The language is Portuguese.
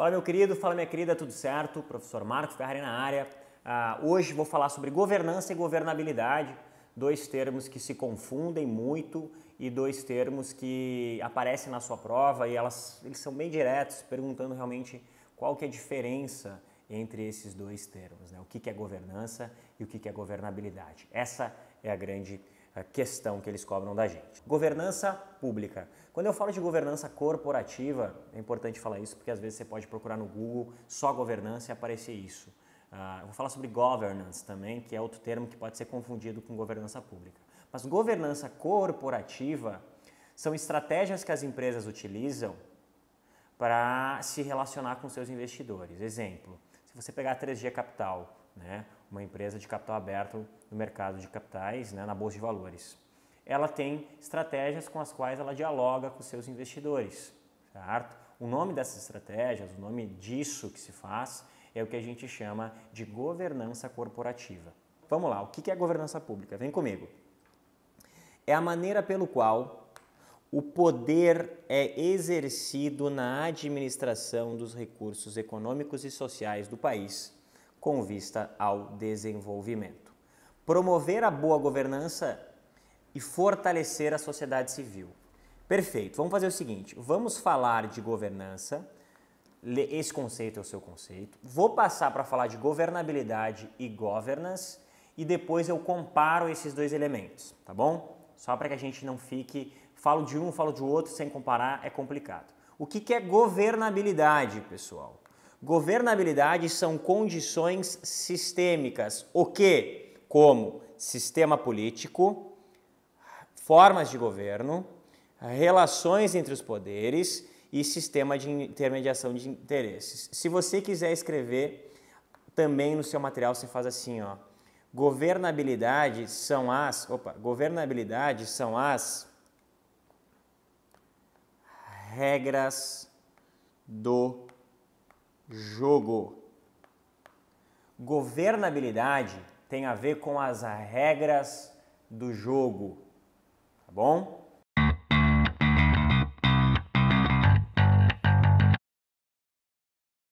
Fala meu querido, fala minha querida, tudo certo? Professor Marco Ferrari na área. Ah, hoje vou falar sobre governança e governabilidade, dois termos que se confundem muito e dois termos que aparecem na sua prova e elas, eles são bem diretos, perguntando realmente qual que é a diferença entre esses dois termos, né? o que, que é governança e o que, que é governabilidade. Essa é a grande diferença questão que eles cobram da gente. Governança pública. Quando eu falo de governança corporativa, é importante falar isso porque às vezes você pode procurar no Google só governança e aparecer isso. Uh, vou falar sobre governance também, que é outro termo que pode ser confundido com governança pública. Mas governança corporativa são estratégias que as empresas utilizam para se relacionar com seus investidores. Exemplo, se você pegar a 3G Capital, né? uma empresa de capital aberto no mercado de capitais, né? na bolsa de valores. Ela tem estratégias com as quais ela dialoga com seus investidores, certo? O nome dessas estratégias, o nome disso que se faz, é o que a gente chama de governança corporativa. Vamos lá, o que é governança pública? Vem comigo. É a maneira pelo qual o poder é exercido na administração dos recursos econômicos e sociais do país com vista ao desenvolvimento. Promover a boa governança e fortalecer a sociedade civil. Perfeito. Vamos fazer o seguinte, vamos falar de governança. Esse conceito é o seu conceito. Vou passar para falar de governabilidade e governance e depois eu comparo esses dois elementos, tá bom? Só para que a gente não fique falo de um, falo de outro sem comparar, é complicado. O que, que é governabilidade, pessoal? Governabilidade são condições sistêmicas, o que, como sistema político, formas de governo, relações entre os poderes e sistema de intermediação de interesses. Se você quiser escrever também no seu material, você faz assim, ó. Governabilidade são as, opa, governabilidade são as regras do jogo. Governabilidade tem a ver com as regras do jogo, tá bom?